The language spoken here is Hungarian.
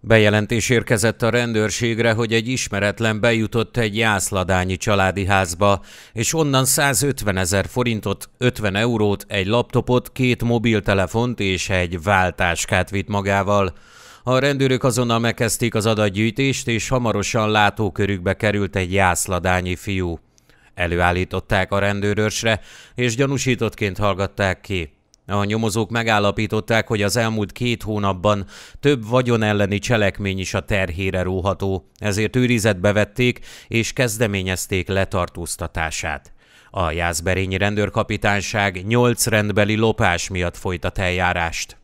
Bejelentés érkezett a rendőrségre, hogy egy ismeretlen bejutott egy jászladányi családi házba, és onnan 150 ezer forintot, 50 eurót, egy laptopot, két mobiltelefont és egy váltáskát vitt magával. A rendőrök azonnal megkezdték az adatgyűjtést, és hamarosan látókörükbe került egy jászladányi fiú. Előállították a rendőrösre, és gyanúsítottként hallgatták ki. A nyomozók megállapították, hogy az elmúlt két hónapban több vagyon elleni cselekmény is a terhére róható, ezért őrizetbe vették és kezdeményezték letartóztatását. A Jászberényi rendőrkapitányság nyolc rendbeli lopás miatt folytat eljárást.